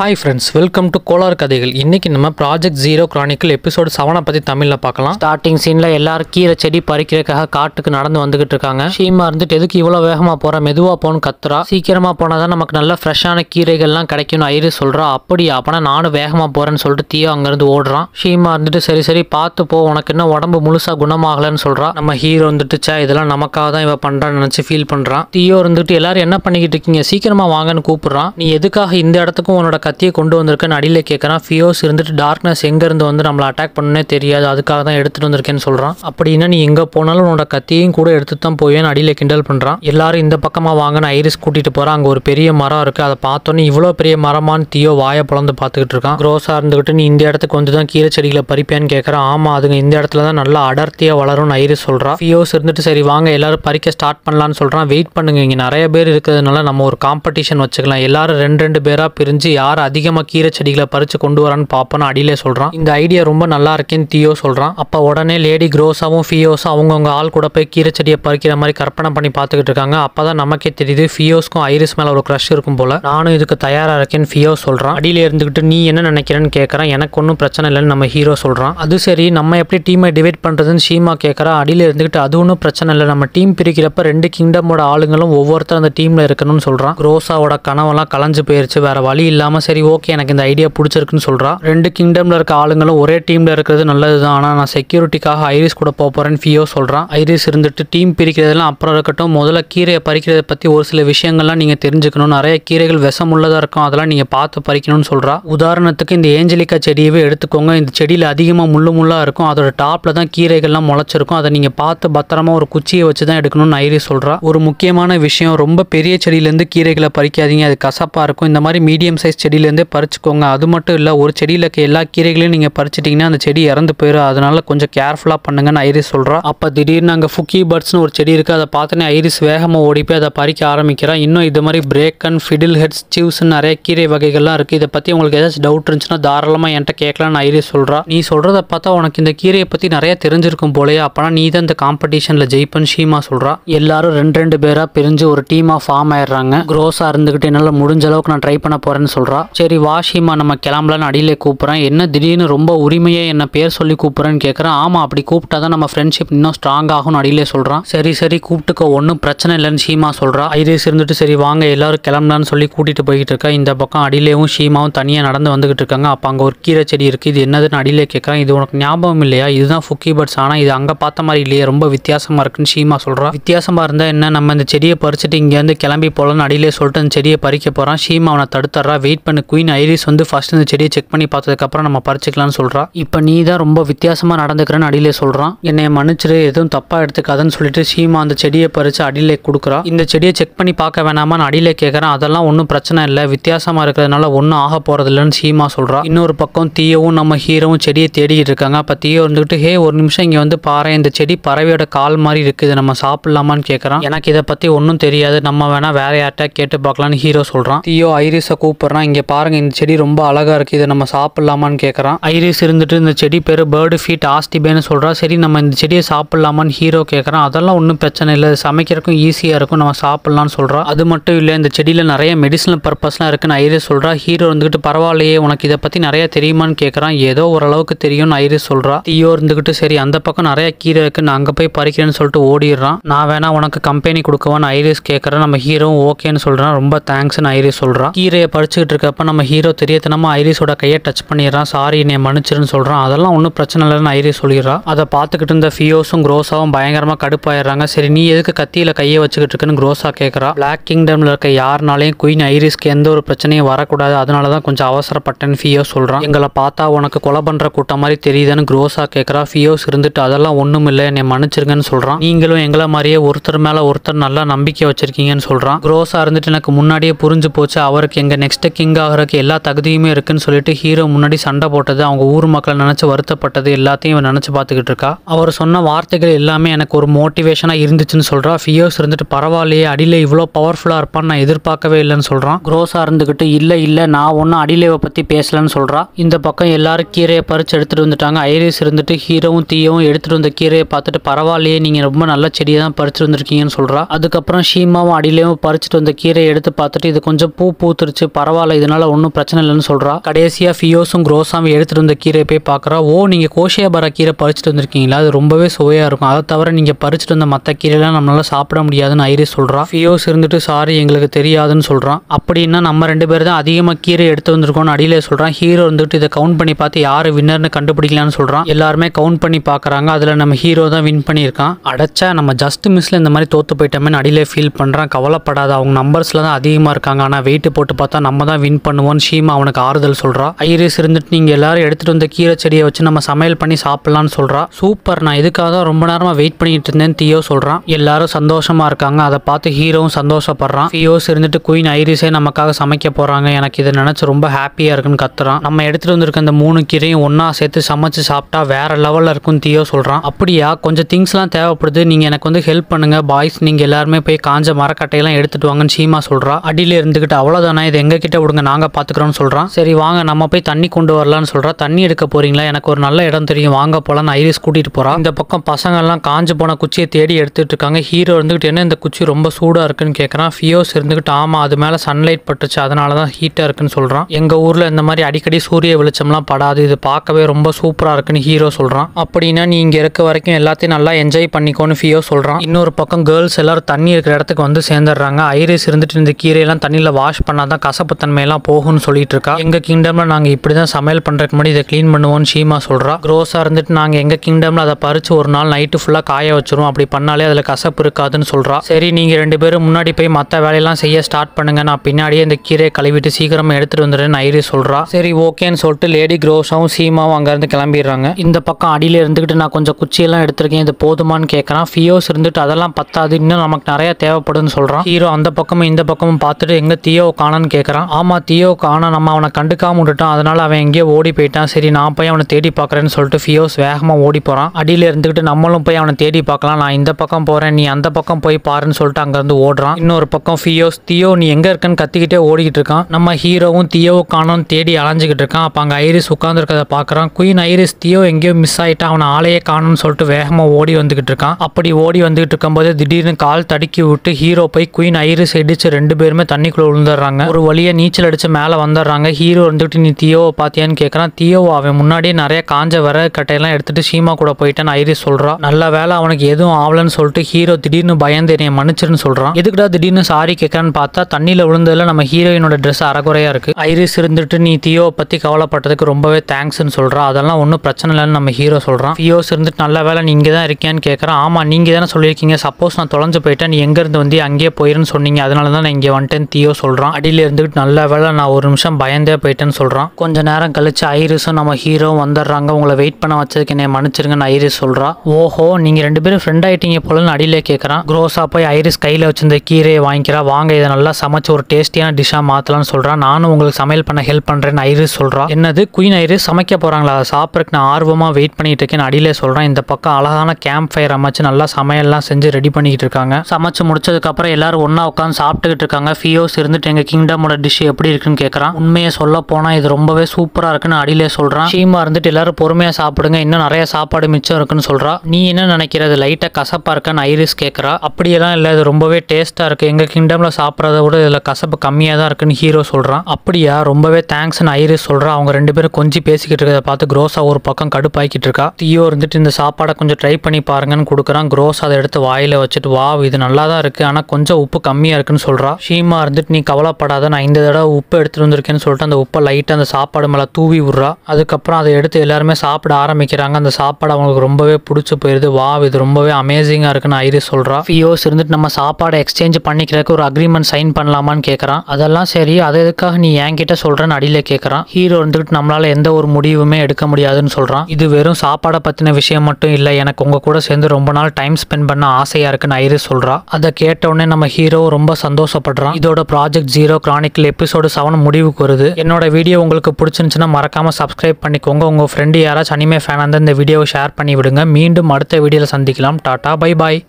hi friends welcome to Kolar கதைகள் இன்றைக்கி நம்ம ப்ராஜெக்ட் ஜீரோ கிரானிக்கல் எபிசோடு செவனை பற்றி தமிழில் பார்க்கலாம் ஸ்டார்டிங் சீனில் எல்லாரும் கீரை செடி பறிக்கிறதுக்காக காட்டுக்கு நடந்து வந்துகிட்டு இருக்காங்க சீமா இருந்துட்டு எதுக்கு இவ்வளோ வேகமாக போகிற மெதுவாக போகணும் கத்துறா சீக்கிரமாக போனால் தான் நமக்கு நல்ல ஃப்ரெஷ்ஷான கீரைகள்லாம் கிடைக்கும்னு ஐரு சொல்கிறா அப்படி அப்போனா நானும் வேகமாக போகிறேன்னு சொல்லிட்டு தீயோ அங்கேருந்து ஓடுறான் சீமா இருந்துட்டு சரி சரி பார்த்து போ உனக்கு என்ன உடம்பு முழுசாக குணமாகலன்னு சொல்கிறா நம்ம ஹீரோ வந்துட்டுச்சா இதெல்லாம் நமக்காக தான் இவன் பண்ணுறான்னு நினச்சி ஃபீல் பண்ணுறான் தீயோ இருந்துட்டு எல்லாரும் என்ன பண்ணிக்கிட்டு இருக்கீங்க சீக்கிரமாக வாங்கன்னு கூப்பிட்றான் நீ எதுக்காக இந்த இடத்துக்கும் உன்னோட கத்தியை கொண்டு வந்திருக்கேன்னு அடியில் கேட்குறான் ஃபியோஸ் இருந்துட்டு டார்க்னஸ் எங்கேருந்து வந்து நம்மளை அட்டாக் பண்ணனே தெரியாது அதுக்காக தான் எடுத்துகிட்டு வந்திருக்கேன்னு சொல்கிறான் அப்படின்னா நீ எங்கே போனாலும் உன்னோட கத்தியையும் கூட எடுத்துட்டு தான் போயேன்னு அடியில் கிண்டல் பண்ணுறான் எல்லாரும் இந்த பக்கமாக வாங்கன்னு ஐரிஸ் கூட்டிகிட்டு போகிறான் அங்கே ஒரு பெரிய மரம் இருக்குது அதை பார்த்தோன்னே இவ்வளோ பெரிய மரமானு தீயோ வாயை பிளந்து பார்த்துக்கிட்டு இருக்கான் க்ரோஸாக இருந்துக்கிட்டு நீ இந்த இடத்துக்கு வந்து தான் கீரை செடிகளை பறிப்பேன்னு கேட்குறான் ஆமாம் அதுங்க இந்த இடத்துல தான் நல்லா அடர்த்தியாக வளரும்னு ஐரிஸ் சொல்கிறான் ஃபியோஸ் இருந்துட்டு சரி வாங்க எல்லாரும் பறிக்க ஸ்டார்ட் பண்ணலான்னு சொல்கிறான் வெயிட் பண்ணுங்க இங்கே நிறைய பேர் இருக்கிறதுனால நம்ம ஒரு காம்படிஷன் வச்சுக்கலாம் எல்லாரும் ரெண்டு ரெண்டு பேராக பிரிஞ்சு யார் யார் அதிகமாக கீரை செடிகளை பறித்து கொண்டு வரான்னு பார்ப்பேன்னு அடியிலே சொல்கிறான் இந்த ஐடியா ரொம்ப நல்லா இருக்கேன்னு தியோ சொல்கிறான் அப்போ உடனே லேடி க்ரோஸாவும் ஃபியோஸும் அவங்கவுங்க ஆள் கூட போய் கீரை செடியை பறிக்கிற மாதிரி கற்பனை பண்ணி பார்த்துக்கிட்டு இருக்காங்க அப்போ தான் நமக்கே தெரியுது ஃபியோஸ்க்கும் ஐரிஸ் மேலே ஒரு க்ரஷ் இருக்கும் போல் நானும் இதுக்கு தயாராக இருக்கேன்னு ஃபியோ சொல்கிறான் அடியில் இருந்துக்கிட்டு நீ என்ன நினைக்கிறேன்னு கேட்குறான் எனக்கு ஒன்றும் பிரச்சனை இல்லைன்னு நம்ம ஹீரோ சொல்கிறான் அது சரி நம்ம எப்படி டீமை டிவைட் பண்ணுறதுன்னு ஷீமா கேட்குறா அடியில் இருந்துக்கிட்டு அது ஒன்றும் பிரச்சனை இல்லை நம்ம டீம் பிரிக்கிறப்ப ரெண்டு கிங்டமோட ஆளுங்களும் ஒவ்வொருத்தர் அந்த டீமில் இருக்கணும்னு சொல்கிறான் க்ரோஸாவோட கனவெல்லாம் கலைஞ்சு போயிருச்சு வேறு வழி இல்லாமல் அவன் சரி ஓகே எனக்கு இந்த ஐடியா பிடிச்சிருக்குன்னு சொல்கிறான் ரெண்டு கிங்டமில் இருக்க ஆளுங்களும் ஒரே டீமில் இருக்கிறது நல்லது தான் ஆனால் நான் செக்யூரிட்டிக்காக ஐரிஸ் கூட போக போகிறேன்னு ஃபியோ சொல்கிறான் ஐரிஸ் இருந்துட்டு டீம் பிரிக்கிறதெல்லாம் அப்புறம் இருக்கட்டும் முதல்ல கீரையை பறிக்கிறத பற்றி ஒரு சில விஷயங்கள்லாம் நீங்கள் தெரிஞ்சுக்கணும் நிறைய கீரைகள் விஷம் உள்ளதாக இருக்கும் அதெல்லாம் நீங்கள் பார்த்து பறிக்கணும்னு சொல்கிறா உதாரணத்துக்கு இந்த ஏஞ்சலிக்கா செடியவே எடுத்துக்கோங்க இந்த செடியில் அதிகமாக முள்ளு முள்ளாக இருக்கும் அதோட டாப்பில் தான் கீரைகள்லாம் முளைச்சிருக்கும் அதை நீங்கள் பார்த்து பத்திரமாக ஒரு குச்சியை வச்சு தான் எடுக்கணும்னு ஐரிஸ் சொல்கிறா ஒரு முக்கியமான விஷயம் ரொம்ப பெரிய செடியிலேருந்து கீரைகளை பறிக்காதீங்க அது கசப்பாக இருக்கும் இந்த மாதிரி மீடியம் சைஸ் செடி செடியிலேருந்தே பறிச்சுக்கோங்க அது மட்டும் இல்லை ஒரு செடியில் இருக்க எல்லா கீரைகளையும் நீங்கள் பறிச்சிட்டிங்கன்னா அந்த செடி இறந்து போயிடும் அதனால் கொஞ்சம் கேர்ஃபுல்லாக பண்ணுங்கன்னு ஐரிஸ் சொல்கிறோம் அப்போ திடீர்னு அங்கே ஃபுக்கி பர்ட்ஸ்னு ஒரு செடி இருக்குது அதை பார்த்தோன்னே ஐரிஸ் வேகமாக ஓடி போய் அதை பறிக்க ஆரம்பிக்கிறான் இன்னும் இது மாதிரி பிரேக் அண்ட் ஃபிடில் ஹெட்ஸ் சிவ்ஸ்னு நிறைய கீரை வகைகள்லாம் இருக்குது இதை பற்றி உங்களுக்கு ஏதாச்சும் டவுட் இருந்துச்சுன்னா தாராளமாக என்கிட்ட கேட்கலான்னு ஐரிஸ் சொல்கிறா நீ சொல்கிறத பார்த்தா உனக்கு இந்த கீரையை பற்றி நிறைய தெரிஞ்சிருக்கும் போலயே அப்போனா நீ தான் இந்த காம்படிஷனில் ஜெயிப்பன் ஷீமா சொல்கிறா எல்லாரும் ரெண்டு ரெண்டு பேராக பிரிஞ்சு ஒரு டீமாக ஃபார்ம் ஆயிடுறாங்க க்ரோஸாக இருந்துக்கிட்டு என்னால் முடிஞ்ச அளவுக்கு நான் ட்ரை பண்ண போகிறேன்னு சொல்கிறா சரி வாஷிமா நம்ம கிளம்பலான்னு அடியிலே கூப்பிட்றேன் என்ன திடீர்னு ரொம்ப உரிமையே என்ன பேர் சொல்லி கூப்பிட்றேன்னு கேட்குறேன் ஆமாம் அப்படி கூப்பிட்டா தான் நம்ம ஃப்ரெண்ட்ஷிப் இன்னும் ஸ்ட்ராங் ஆகும்னு அடியிலே சொல்கிறான் சரி சரி கூப்பிட்டுக்க ஒன்றும் பிரச்சனை இல்லைன்னு ஷீமா சொல்கிறா ஐரிஸ் இருந்துட்டு சரி வாங்க எல்லாரும் கிளம்பலான்னு சொல்லி கூட்டிகிட்டு போய்கிட்டு இருக்கேன் இந்த பக்கம் அடியிலேயும் ஷீமாவும் தனியாக நடந்து வந்துகிட்டு இருக்காங்க அப்போ அங்கே ஒரு கீரை செடி இருக்குது இது என்னதுன்னு அடியிலே கேட்குறேன் இது உனக்கு ஞாபகம் இல்லையா இதுதான் ஃபுக்கி பட்ஸ் ஆனால் இது அங்கே பார்த்த மாதிரி இல்லையே ரொம்ப வித்தியாசமாக இருக்குன்னு சீமா சொல்கிறா வித்தியாசமாக இருந்தால் என்ன நம்ம இந்த செடியை பறிச்சுட்டு இங்கேருந்து கிளம்பி போகலான்னு அடியிலே சொல்லிட்டு அந்த செடியை பறிக்க போகிறான் சீமா அவனை தடுத்துறா வெயிட் பண்ண குயின் ஐரிஸ் வந்து ஃபர்ஸ்ட் இந்த செடியை செக் பண்ணி பார்த்ததுக்கப்புறம் நம்ம பறிச்சிக்கலாம்னு சொல்கிறா இப்போ நீ தான் ரொம்ப வித்தியாசமாக நடந்துக்கிறேன்னு அடியிலே சொல்கிறான் என்னை மன்னிச்சிரு எதுவும் தப்பாக எடுத்துக்காதுன்னு சொல்லிட்டு சீமா அந்த செடியை பறித்து அடியிலே கொடுக்குறா இந்த செடியை செக் பண்ணி பார்க்க வேணாமான்னு அடியிலே கேட்குறேன் அதெல்லாம் ஒன்றும் பிரச்சனை இல்லை வித்தியாசமாக இருக்கிறதுனால ஒன்றும் ஆக போகிறதில்லன்னு சீமா சொல்கிறா இன்னொரு பக்கம் தீயவும் நம்ம ஹீரோவும் செடியை தேடிக்கிட்டு இருக்காங்க அப்போ தீயோ இருந்துக்கிட்டு ஹே ஒரு நிமிஷம் இங்கே வந்து பாரு இந்த செடி பறவையோட கால் மாதிரி இருக்குது நம்ம சாப்பிட்லாமான்னு கேட்குறான் எனக்கு இதை பற்றி ஒன்றும் தெரியாது நம்ம வேணால் வேற யார்கிட்ட கேட்டு பார்க்கலான்னு ஹீரோ சொல்கிறான் தீயோ ஐரிஸை கூப்பிட்றான் இங்கே இங்கே பாருங்கள் இந்த செடி ரொம்ப அழகாக இருக்குது இதை நம்ம சாப்பிட்லாமான்னு கேட்குறான் ஐரிஸ் இருந்துட்டு இந்த செடி பேர் பேர்டு ஃபீட் ஆஸ்டிபேன்னு சொல்கிறா சரி நம்ம இந்த செடியை சாப்பிட்லாமான்னு ஹீரோ கேட்குறான் அதெல்லாம் ஒன்றும் பிரச்சனை இல்லை சமைக்கிறதுக்கும் ஈஸியாக இருக்கும் நம்ம சாப்பிட்லான்னு சொல்கிறான் அது மட்டும் இல்லை இந்த செடியில் நிறைய மெடிசனல் பர்பஸ்லாம் இருக்குன்னு ஐரிஸ் சொல்கிறா ஹீரோ இருந்துக்கிட்டு பரவாயில்லையே உனக்கு இதை பற்றி நிறையா தெரியுமான்னு கேட்குறான் ஏதோ ஓரளவுக்கு தெரியும்னு ஐரிஸ் சொல்கிறா தீயோ இருந்துக்கிட்டு சரி அந்த பக்கம் நிறைய கீரை இருக்குது நான் அங்கே போய் பறிக்கிறேன்னு சொல்லிட்டு ஓடிடுறான் நான் வேணா உனக்கு கம்பெனி கொடுக்குவான்னு ஐரிஸ் கேட்குறேன் நம்ம ஹீரோவும் ஓகேன்னு சொல்கிறேன் ரொம்ப தேங்க்ஸ்னு ஐரிஸ் சொல்கிறான் கீரையை பறிச்சுக்கிட்டு இருக்க பண்ணுறப்ப நம்ம ஹீரோ தெரியத்தனமாக ஐரிஸோட கையை டச் பண்ணிடுறான் சாரி என்னை மன்னிச்சிருன்னு சொல்கிறான் அதெல்லாம் ஒன்றும் பிரச்சனை இல்லைன்னு ஐரிஸ் சொல்லிடுறான் அதை பார்த்துக்கிட்டு இருந்த ஃபியோஸும் க்ரோஸாவும் பயங்கரமாக கடுப்பாயிடுறாங்க சரி நீ எதுக்கு கத்தியில் கையை வச்சுக்கிட்டு இருக்குன்னு க்ரோஸாக கேட்குறா பிளாக் கிங்டமில் இருக்க யாருனாலையும் குயின் ஐரிஸ்க்கு எந்த ஒரு பிரச்சனையும் வரக்கூடாது அதனால தான் கொஞ்சம் அவசரப்பட்டேன்னு ஃபியோ சொல்கிறான் எங்களை பார்த்தா உனக்கு கொலை பண்ணுற கூட்டம் மாதிரி தெரியுதுன்னு க்ரோஸாக கேட்குறா ஃபியோஸ் இருந்துட்டு அதெல்லாம் ஒன்றும் இல்லை என்னை மன்னிச்சிருங்கன்னு சொல்கிறான் நீங்களும் எங்களை மாதிரியே ஒருத்தர் மேலே ஒருத்தர் நல்லா நம்பிக்கை வச்சுருக்கீங்கன்னு சொல்கிறான் க்ரோஸாக இருந்துட்டு எனக்கு முன்னாடியே புரிஞ்சு போச்சு அவருக்கு எங்கள் நெக்ஸ்ட் கிங் ஆகிறதுக்கு எல்லா தகுதியுமே இருக்குன்னு சொல்லிட்டு ஹீரோ முன்னாடி சண்டை போட்டது அவங்க ஊர் மக்களை நினச்சி வருத்தப்பட்டது எல்லாத்தையும் இவன் நினச்சி பார்த்துக்கிட்டு இருக்கா அவர் சொன்ன வார்த்தைகள் எல்லாமே எனக்கு ஒரு மோட்டிவேஷனாக இருந்துச்சுன்னு சொல்கிறா ஃபியோஸ் இருந்துட்டு பரவாயில்லையே அடியில் இவ்வளோ பவர்ஃபுல்லாக இருப்பான் நான் எதிர்பார்க்கவே இல்லைன்னு சொல்கிறான் க்ரோஸாக இருந்துக்கிட்டு இல்லை இல்லை நான் ஒன்றும் அடிலேவை பற்றி பேசலன்னு சொல்கிறா இந்த பக்கம் எல்லாரும் கீரையை பறித்து எடுத்துகிட்டு வந்துட்டாங்க ஐரிஸ் இருந்துட்டு ஹீரோவும் தீயவும் எடுத்துகிட்டு வந்த கீரையை பார்த்துட்டு பரவாயில்லையே நீங்கள் ரொம்ப நல்ல செடியை தான் பறிச்சுட்டு வந்திருக்கீங்கன்னு சொல்கிறா அதுக்கப்புறம் ஷீமாவும் அடியிலையும் பறிச்சுட்டு வந்த கீரையை எடுத்து பார்த்துட்டு இது கொஞ்சம் பூ பூத்துருச்சு பரவாயில்ல இது இதனால ஒன்றும் பிரச்சனை இல்லைன்னு சொல்றா கடைசியாக ஃபியோஸும் குரோசாமி எடுத்துகிட்டு வந்த கீரை போய் பார்க்குறா ஓ நீங்கள் கோஷியாபாரா கீரை பறிச்சுட்டு வந்திருக்கீங்களா அது ரொம்பவே சுவையாக இருக்கும் அதை தவிர நீங்கள் பறிச்சுட்டு வந்த மற்ற கீரைலாம் நம்மளால் சாப்பிட முடியாதுன்னு ஐரிஸ் சொல்கிறான் ஃபியோஸ் இருந்துட்டு சாரி எங்களுக்கு தெரியாதுன்னு சொல்கிறான் அப்படின்னா நம்ம ரெண்டு பேர் தான் அதிகமாக கீரை எடுத்து வந்திருக்கோம்னு அடியில் சொல்கிறான் ஹீரோ இருந்துட்டு இதை கவுண்ட் பண்ணி பார்த்து யார் வின்னர்னு கண்டுபிடிக்கலாம்னு சொல்கிறான் எல்லாருமே கவுண்ட் பண்ணி பார்க்குறாங்க அதில் நம்ம ஹீரோ தான் வின் பண்ணியிருக்கான் அடைச்சா நம்ம ஜஸ்ட் மிஸ்ல இந்த மாதிரி தோற்று போயிட்டோமே அடியிலே ஃபீல் பண்ணுறான் கவலைப்படாத அவங்க நம்பர்ஸில் தான் அதிகமாக இருக்காங்க ஆனால் வெயிட்டு போட்டு பார்த்தா நம்ம தான் வின் வின் பண்ணுவோம் ஷீமா அவனுக்கு ஆறுதல் சொல்றா ஐரிஸ் இருந்துட்டு நீங்கள் எல்லாரும் எடுத்துட்டு வந்த கீரை செடியை வச்சு நம்ம சமையல் பண்ணி சாப்பிட்லான்னு சொல்றா சூப்பர் நான் இதுக்காக ரொம்ப நேரமாக வெயிட் பண்ணிட்டு இருந்தேன் தியோ சொல்கிறான் எல்லாரும் சந்தோஷமாக இருக்காங்க அதை பார்த்து ஹீரோவும் சந்தோஷப்படுறான் தியோஸ் இருந்துட்டு குயின் ஐரிஸே நமக்காக சமைக்க போகிறாங்க எனக்கு இதை நினைச்சு ரொம்ப ஹாப்பியாக இருக்குன்னு கத்துறான் நம்ம எடுத்துகிட்டு வந்திருக்க அந்த மூணு கீரையும் ஒன்றா சேர்த்து சமைச்சு சாப்பிட்டா வேற லெவலில் இருக்கும்னு தியோ சொல்கிறான் அப்படியா கொஞ்சம் திங்ஸ்லாம் தேவைப்படுது நீங்கள் எனக்கு வந்து ஹெல்ப் பண்ணுங்க பாய்ஸ் நீங்கள் எல்லாருமே போய் காஞ்ச மரக்கட்டையெல்லாம் எடுத்துட்டு வாங்கன்னு சீமா சொல்றா அடியில் இருந்துக்கிட்டு அவ்வளவுதானா இது கிட்ட விடுங்க கொடுங்க நாங்கள் பார்த்துக்குறோன்னு சொல்கிறான் சரி வாங்க நம்ம போய் தண்ணி கொண்டு வரலான்னு சொல்கிறான் தண்ணி எடுக்க போகிறீங்களா எனக்கு ஒரு நல்ல இடம் தெரியும் வாங்க போகலான்னு ஐரிஸ் கூட்டிகிட்டு போகிறான் இந்த பக்கம் பசங்கள்லாம் காஞ்சு போன குச்சியை தேடி எடுத்துகிட்டு இருக்காங்க ஹீரோ இருந்துக்கிட்டு என்ன இந்த குச்சி ரொம்ப சூடாக இருக்குன்னு கேட்குறான் ஃபியோஸ் இருந்துக்கிட்டு ஆமாம் அது மேலே சன்லைட் பட்டுச்சு அதனால தான் ஹீட்டாக இருக்குன்னு சொல்கிறான் எங்கள் ஊரில் இந்த மாதிரி அடிக்கடி சூரிய வெளிச்சம்லாம் படாது இது பார்க்கவே ரொம்ப சூப்பராக இருக்குன்னு ஹீரோ சொல்கிறான் அப்படின்னா நீ இங்கே இருக்க வரைக்கும் எல்லாத்தையும் நல்லா என்ஜாய் பண்ணிக்கோன்னு ஃபியோ சொல்கிறான் இன்னொரு பக்கம் கேர்ள்ஸ் எல்லாரும் தண்ணி இருக்கிற இடத்துக்கு வந்து சேர்ந்துடுறாங்க ஐரிஸ் இருந்துட்டு இந்த கீரையெல்லாம் தண்ணியில் வாஷ் பண்ணாதான் கசப்பு தன்மை எல்லாம் போகும்னு சொல்லிட்டு இருக்கா எங்கள் கிங்டம்ல நாங்கள் இப்படி தான் சமையல் பண்றதுக்கு முன்னாடி இதை க்ளீன் பண்ணுவோம்னு சீமா சொல்றா க்ரோஸா இருந்துட்டு நாங்கள் எங்கள் கிங்டமில் அதை பறித்து ஒரு நாள் நைட்டு ஃபுல்லாக காய வச்சிரும் அப்படி பண்ணாலே அதில் கசப்பு இருக்காதுன்னு சொல்றா சரி நீங்கள் ரெண்டு பேரும் முன்னாடி போய் மற்ற வேலையெல்லாம் செய்ய ஸ்டார்ட் பண்ணுங்க நான் பின்னாடியே இந்த கீரையை கழுவிட்டு சீக்கிரமாக எடுத்துகிட்டு வந்துடுறேன்னு ஐரி சொல்றா சரி ஓகேன்னு சொல்லிட்டு லேடி க்ரோஸாவும் சீமாவும் அங்கேருந்து கிளம்பிடுறாங்க இந்த பக்கம் அடியில் இருந்துக்கிட்டு நான் கொஞ்சம் குச்சியெல்லாம் எடுத்திருக்கேன் இது போதுமான்னு கேட்குறான் ஃபியோஸ் இருந்துட்டு அதெல்லாம் பத்தாது இன்னும் நமக்கு நிறையா தேவைப்படும் சொல்கிறான் ஹீரோ அந்த பக்கமும் இந்த பக்கமும் பார்த்துட்டு எங்கே தீயோ காணான்னு கேட்குறான் ஆமா தியோ காணோம் நம்ம அவனை கண்டுக்காம விட்டுட்டோம் அதனால் அவன் எங்கேயோ ஓடி போயிட்டான் சரி நான் போய் அவனை தேடி பார்க்குறேன்னு சொல்லிட்டு ஃபியோஸ் வேகமாக ஓடி போகிறான் அடியில் இருந்துக்கிட்டு நம்மளும் போய் அவனை தேடி பார்க்கலாம் நான் இந்த பக்கம் போகிறேன் நீ அந்த பக்கம் போய் பாருன்னு சொல்லிட்டு அங்கேருந்து ஓடுறான் இன்னொரு பக்கம் ஃபியோஸ் தியோ நீ எங்கே இருக்கன்னு கத்திக்கிட்டே ஓடிக்கிட்டு இருக்கான் நம்ம ஹீரோவும் தியோவும் காணோன்னு தேடி அலைஞ்சிக்கிட்டு இருக்கான் அப்போ அங்கே ஐரிஸ் உட்காந்துருக்கதை பார்க்குறான் குயின் ஐரிஸ் தியோ எங்கேயோ மிஸ் ஆகிட்டா அவனை ஆளையே காணும்னு சொல்லிட்டு வேகமாக ஓடி வந்துக்கிட்டு இருக்கான் அப்படி ஓடி வந்துகிட்டு இருக்கும்போது திடீர்னு கால் தடுக்கி விட்டு ஹீரோ போய் குயின் ஐரிஸ் இடிச்சு ரெண்டு பேருமே தண்ணிக்குள்ளே விழுந்துடுறாங்க ஒரு வழியை நீச்சல் அடித்து மேலே வந்துடுறாங்க ஹீரோ இருந்துட்டு நீ தியோவை பார்த்தியான்னு கேட்குறான் தியோவை அவன் முன்னாடியே நிறைய காஞ்ச வர கட்டையெல்லாம் எடுத்துகிட்டு சீமா கூட போயிட்டேன்னு ஐரிஸ் சொல்கிறான் நல்ல வேலை அவனுக்கு எதுவும் ஆகலன்னு சொல்லிட்டு ஹீரோ திடீர்னு பயந்து என்னை மன்னிச்சிருன்னு சொல்கிறான் எதுக்குடா திடீர்னு சாரி கேட்கறான்னு பார்த்தா தண்ணியில் விழுந்ததில் நம்ம ஹீரோயினோட ட்ரெஸ் அறகுறையாக இருக்குது ஐரிஸ் இருந்துட்டு நீ தியோவை பற்றி கவலைப்பட்டதுக்கு ரொம்பவே தேங்க்ஸ்னு சொல்கிறான் அதெல்லாம் ஒன்றும் பிரச்சனை இல்லைன்னு நம்ம ஹீரோ சொல்கிறான் தியோஸ் இருந்துட்டு நல்ல வேலை நீ இங்கே தான் இருக்கியான்னு கேட்குறான் ஆமாம் நீங்கள் தானே சொல்லியிருக்கீங்க சப்போஸ் நான் தொலைஞ்சு போயிட்டேன் நீ எங்கேருந்து வந்து அங்கேயே போயிருன்னு சொன்னீங்க அதனால தான் நான் இங்கே வந்துட்டேன் தியோ சொல்கிறான் அடியில் இருந்துக்கிட்டு நல்ல வேலை அழகாக நான் ஒரு நிமிஷம் பயந்தே போயிட்டேன்னு சொல்கிறான் கொஞ்ச நேரம் கழிச்சு ஐரிஸும் நம்ம ஹீரோ வந்துடுறாங்க உங்களை வெயிட் பண்ண வச்சதுக்கு என்னை மன்னிச்சிருங்கன்னு ஐரிஸ் சொல்கிறா ஓஹோ நீங்கள் ரெண்டு பேரும் ஃப்ரெண்ட் ஆகிட்டீங்க போலன்னு அடியிலே கேட்குறான் க்ரோஸாக போய் ஐரிஸ் கையில் வச்சிருந்த கீரையை வாங்கிக்கிறா வாங்க இதை நல்லா சமைச்சு ஒரு டேஸ்டியான டிஷ்ஷாக மாற்றலாம்னு சொல்கிறான் நானும் உங்களுக்கு சமையல் பண்ண ஹெல்ப் பண்ணுறேன்னு ஐரிஸ் சொல்கிறான் என்னது குயின் ஐரிஸ் சமைக்க போகிறாங்களா அதை சாப்பிட்றதுக்கு நான் ஆர்வமாக வெயிட் பண்ணிட்டு இருக்கேன்னு அடியிலே சொல்கிறேன் இந்த பக்கம் அழகான கேம்ப் ஃபயர் அமைச்சு நல்லா சமையல்லாம் செஞ்சு ரெடி பண்ணிக்கிட்டு இருக்காங்க சமைச்சு முடிச்சதுக்கப்புறம் எல்லாரும் ஒன்றா உட்காந்து சாப்பிட்டுக்கிட்டு இருக்காங்க ஃபியோஸ் இருந்துட்டு எங்கள் கிங்டமோட டிஷ் எப்படி எப்படி இருக்குன்னு கேட்கறான் உண்மையை சொல்ல போனால் இது ரொம்பவே சூப்பராக இருக்குன்னு அடியிலே சொல்கிறான் சீமா இருந்துட்டு எல்லாரும் பொறுமையாக சாப்பிடுங்க இன்னும் நிறைய சாப்பாடு மிச்சம் இருக்குன்னு சொல்கிறா நீ என்ன நினைக்கிறது லைட்டாக கசப்பாக இருக்கான்னு ஐரிஸ் கேட்கறா அப்படியெல்லாம் இல்லை இது ரொம்பவே டேஸ்ட்டாக இருக்குது எங்கள் கிங்டம்ல சாப்பிட்றத விட இதில் கசப்பு கம்மியாக தான் இருக்குன்னு ஹீரோ சொல்கிறான் அப்படியா ரொம்பவே தேங்க்ஸ்னு ஐரிஸ் சொல்றா அவங்க ரெண்டு பேரும் கொஞ்சம் பேசிக்கிட்டு இருக்கிறத பார்த்து க்ரோஸா ஒரு பக்கம் கடுப்பாக்கிட்டு இருக்கா தீயோ இருந்துட்டு இந்த சாப்பாடை கொஞ்சம் ட்ரை பண்ணி பாருங்கன்னு கொடுக்குறான் க்ரோஸ் அதை எடுத்து வாயில் வச்சுட்டு வா இது நல்லா தான் இருக்குது ஆனால் கொஞ்சம் உப்பு கம்மியாக இருக்குன்னு சொல்றா சீமா இருந்துட்டு நீ கவலைப்படாத நான் இந்த தடவை உப்பு எடுத்துகிட்டு வந்திருக்கேன்னு சொல்லிட்டு அந்த உப்பை லைட்டாக அந்த சாப்பாடு மேலே தூவி விட்றா அதுக்கப்புறம் அதை எடுத்து எல்லாருமே சாப்பிட ஆரம்பிக்கிறாங்க அந்த சாப்பாடு அவங்களுக்கு ரொம்பவே பிடிச்சி போயிடுது வா இது ரொம்பவே அமேசிங்காக இருக்குன்னு ஐரிஸ் சொல்கிறா ஃபியோஸ் இருந்துட்டு நம்ம சாப்பாடை எக்ஸ்சேஞ்ச் பண்ணிக்கிறதுக்கு ஒரு அக்ரிமெண்ட் சைன் பண்ணலாமான்னு கேட்குறான் அதெல்லாம் சரி அதை எதுக்காக நீ என்கிட்ட சொல்கிறேன்னு அடியில் கேட்குறான் ஹீரோ இருந்துக்கிட்டு நம்மளால் எந்த ஒரு முடிவுமே எடுக்க முடியாதுன்னு சொல்கிறான் இது வெறும் சாப்பாடை பற்றின விஷயம் மட்டும் இல்லை எனக்கு உங்கள் கூட சேர்ந்து ரொம்ப நாள் டைம் ஸ்பெண்ட் பண்ண ஆசையாக இருக்குன்னு ஐரிஸ் சொல்கிறா அதை கேட்டவுடனே நம்ம ஹீரோ ரொம்ப சந்தோஷப்படுறான் இதோட project zero chronicle episode episode seven முடிவுக்கு வருது என்னோட வீடியோ உங்களுக்கு பிடிச்சிருந்துச்சுன்னா மறக்காமல் சப்ஸ்கிரைப் பண்ணிக்கோங்க உங்கள் ஃப்ரெண்டு யாராச்சும் அனிமே ஃபேனாக இந்த வீடியோவை ஷேர் பண்ணி விடுங்க மீண்டும் அடுத்த வீடியோவில் சந்திக்கலாம் டாட்டா பை பாய்